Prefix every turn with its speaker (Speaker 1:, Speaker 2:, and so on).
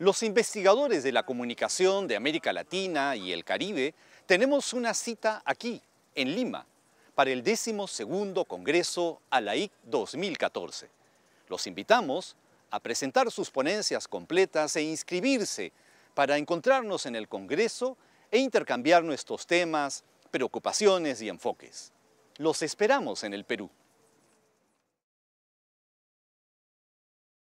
Speaker 1: Los investigadores de la comunicación de América Latina y el Caribe tenemos una cita aquí, en Lima, para el 12 Congreso ALAIC 2014. Los invitamos a presentar sus ponencias completas e inscribirse para encontrarnos en el Congreso e intercambiar nuestros temas, preocupaciones y enfoques. Los esperamos en el Perú.